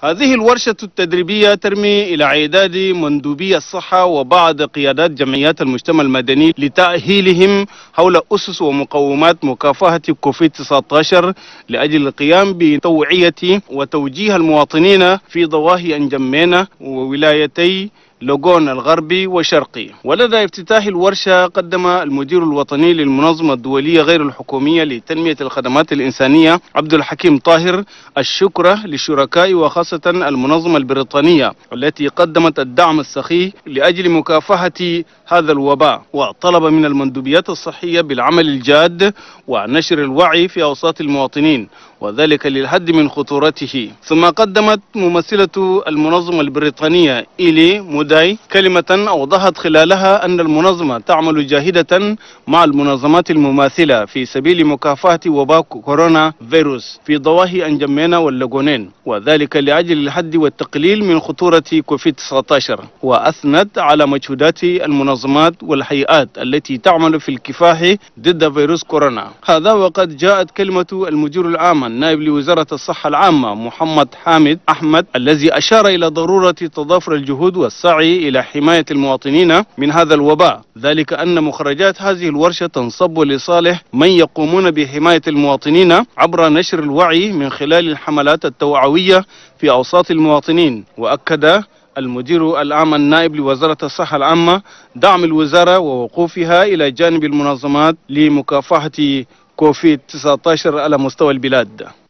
هذه الورشة التدريبية ترمي إلى عداد مندوبي الصحة وبعض قيادات جمعيات المجتمع المدني لتأهيلهم حول أسس ومقومات مكافحة كوفيد-19 لأجل القيام بتوعية وتوجيه المواطنين في ضواهي أنجمينة وولايتي لوغون الغربي وشرقي ولدى افتتاح الورشة قدم المدير الوطني للمنظمة الدولية غير الحكومية لتنمية الخدمات الإنسانية عبد الحكيم طاهر الشكر للشركاء وخاصة المنظمة البريطانية التي قدمت الدعم السخي لأجل مكافحة هذا الوباء وطلب من المندوبيات الصحية بالعمل الجاد ونشر الوعي في أوساط المواطنين وذلك للحد من خطورته ثم قدمت ممثلة المنظمة البريطانية إيلي موداي كلمة أوضحت خلالها أن المنظمة تعمل جاهدة مع المنظمات المماثلة في سبيل مكافحة وباء كورونا فيروس في ضواحي أنجمينا واللاجونين وذلك لأجل الحد والتقليل من خطورة كوفيد 19 وأثنت على مجهودات المنظمات والهيئات التي تعمل في الكفاح ضد فيروس كورونا هذا وقد جاءت كلمة المدير العام الزمن نائب لوزارة الصحة العامة محمد حامد أحمد الذي أشار إلى ضرورة تضافر الجهود والسعي إلى حماية المواطنين من هذا الوباء ذلك أن مخرجات هذه الورشة تنصب لصالح من يقومون بحماية المواطنين عبر نشر الوعي من خلال الحملات التوعوية في أوساط المواطنين وأكد المدير العام النائب لوزارة الصحة العامة دعم الوزارة ووقوفها إلى جانب المنظمات لمكافحة كوفيد 19 على مستوى البلاد